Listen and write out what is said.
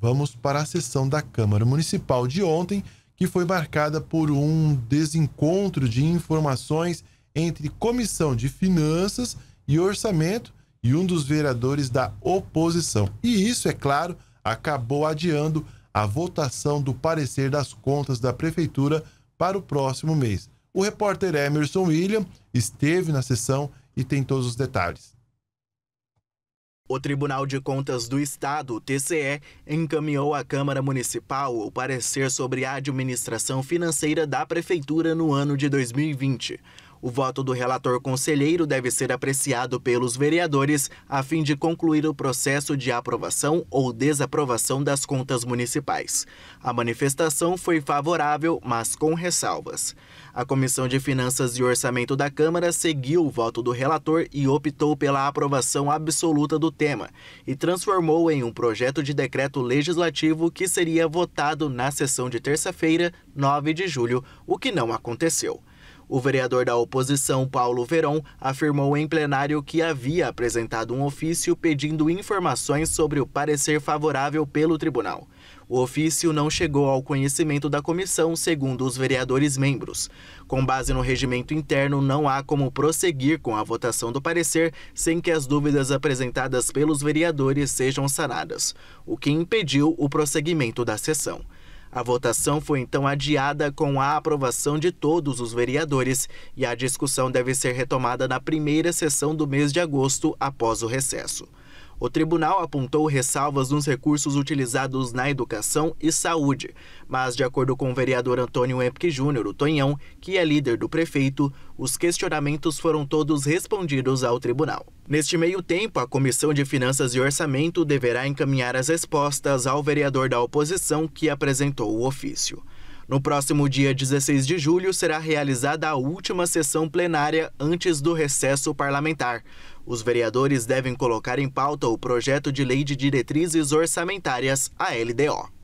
vamos para a sessão da Câmara Municipal de ontem, que foi marcada por um desencontro de informações entre Comissão de Finanças e Orçamento e um dos vereadores da oposição. E isso, é claro, acabou adiando a votação do parecer das contas da Prefeitura para o próximo mês. O repórter Emerson William esteve na sessão e tem todos os detalhes. O Tribunal de Contas do Estado, TCE, encaminhou à Câmara Municipal o parecer sobre a administração financeira da Prefeitura no ano de 2020. O voto do relator conselheiro deve ser apreciado pelos vereadores a fim de concluir o processo de aprovação ou desaprovação das contas municipais. A manifestação foi favorável, mas com ressalvas. A Comissão de Finanças e Orçamento da Câmara seguiu o voto do relator e optou pela aprovação absoluta do tema e transformou em um projeto de decreto legislativo que seria votado na sessão de terça-feira, 9 de julho, o que não aconteceu. O vereador da oposição, Paulo Verón, afirmou em plenário que havia apresentado um ofício pedindo informações sobre o parecer favorável pelo tribunal. O ofício não chegou ao conhecimento da comissão, segundo os vereadores membros. Com base no regimento interno, não há como prosseguir com a votação do parecer sem que as dúvidas apresentadas pelos vereadores sejam sanadas, o que impediu o prosseguimento da sessão. A votação foi então adiada com a aprovação de todos os vereadores e a discussão deve ser retomada na primeira sessão do mês de agosto após o recesso. O tribunal apontou ressalvas nos recursos utilizados na educação e saúde, mas, de acordo com o vereador Antônio Epke Júnior, o Tonhão, que é líder do prefeito, os questionamentos foram todos respondidos ao tribunal. Neste meio tempo, a Comissão de Finanças e Orçamento deverá encaminhar as respostas ao vereador da oposição que apresentou o ofício. No próximo dia 16 de julho será realizada a última sessão plenária antes do recesso parlamentar os vereadores devem colocar em pauta o projeto de lei de diretrizes orçamentárias, a LDO.